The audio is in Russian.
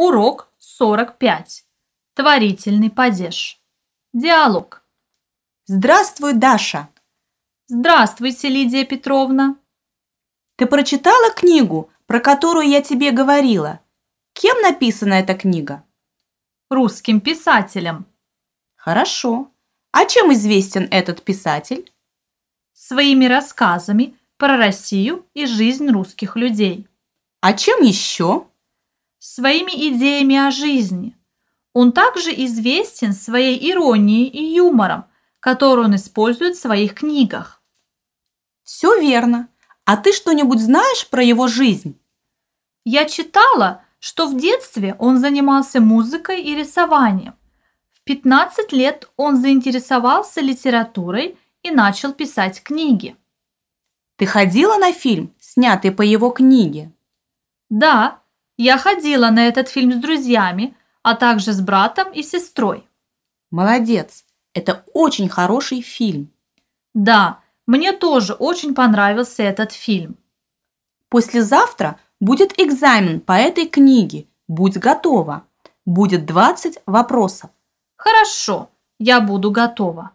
Урок 45. Творительный падеж. Диалог. Здравствуй, Даша. Здравствуйте, Лидия Петровна. Ты прочитала книгу, про которую я тебе говорила? Кем написана эта книга? Русским писателем. Хорошо. А чем известен этот писатель? Своими рассказами про Россию и жизнь русских людей. А чем еще? своими идеями о жизни. Он также известен своей иронией и юмором, который он использует в своих книгах. Все верно. А ты что-нибудь знаешь про его жизнь? Я читала, что в детстве он занимался музыкой и рисованием. В 15 лет он заинтересовался литературой и начал писать книги. Ты ходила на фильм, снятый по его книге? Да, я ходила на этот фильм с друзьями, а также с братом и сестрой. Молодец. Это очень хороший фильм. Да, мне тоже очень понравился этот фильм. Послезавтра будет экзамен по этой книге. Будь готова. Будет 20 вопросов. Хорошо, я буду готова.